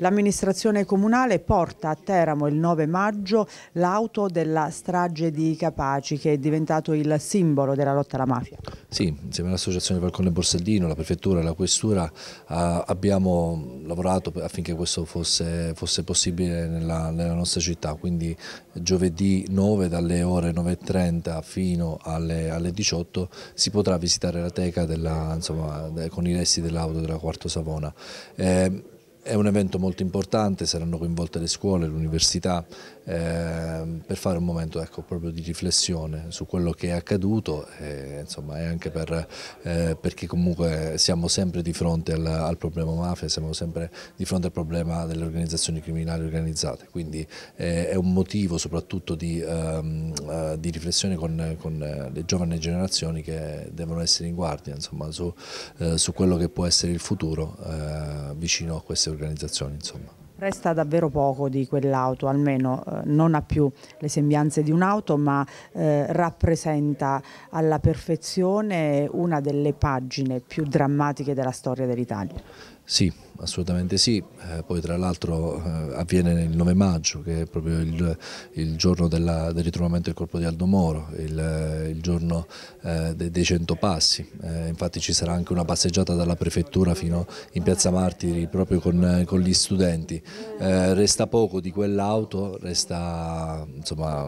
L'amministrazione comunale porta a Teramo il 9 maggio l'auto della strage di Capaci che è diventato il simbolo della lotta alla mafia. Sì, insieme all'associazione Falcone Borsellino, la prefettura e la questura abbiamo lavorato affinché questo fosse, fosse possibile nella, nella, nostra città, quindi giovedì 9 dalle ore 9.30 fino alle, alle, 18 si potrà visitare la teca della, insomma, con i resti dell'auto della Quarto Savona. Eh, è un evento molto importante, saranno coinvolte le scuole, l'università, eh, per fare un momento ecco, proprio di riflessione su quello che è accaduto e, insomma, è anche per, eh, perché comunque siamo sempre di fronte al, al, problema mafia, siamo sempre di fronte al problema delle organizzazioni criminali organizzate, quindi eh, è un motivo soprattutto di, ehm, eh, di riflessione con, con, eh, le giovani generazioni che devono essere in guardia insomma, su, eh, su, quello che può essere il futuro vicino a queste organizzazioni. Insomma. Resta davvero poco di quell'auto, almeno eh, non ha più le sembianze di un'auto, ma eh, rappresenta alla perfezione una delle pagine più drammatiche della storia dell'Italia. Sì, assolutamente sì, eh, poi tra l'altro eh, avviene il 9 maggio che è proprio il, il giorno della, del ritrovamento del corpo di Aldo Moro, il, il giorno eh, dei, dei 100 passi, eh, infatti ci sarà anche una passeggiata dalla prefettura fino in piazza Martiri proprio con, con gli studenti, eh, resta poco di quell'auto, resta, insomma,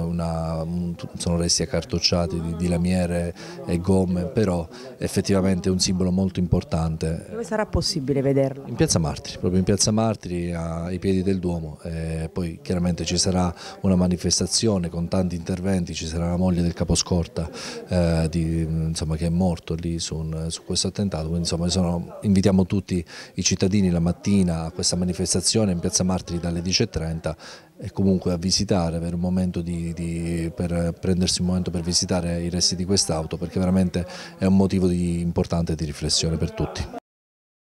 una, sono resti accartocciati di, di, lamiere e gomme, però effettivamente è un simbolo molto importante. Dove sarà possibile? possibile vederla? In piazza Martiri, proprio in piazza Martiri ai piedi del Duomo, eh, poi chiaramente ci sarà una manifestazione con tanti interventi, ci sarà la moglie del caposcorta eh, di, insomma, che è morto lì su, un, su questo attentato, quindi insomma, sono, invitiamo tutti i cittadini la mattina a questa manifestazione in piazza Martiri dalle 10.30 e comunque a visitare, per, di, di, per prendersi un momento per visitare i resti di quest'auto perché veramente è un motivo di, importante di riflessione per tutti.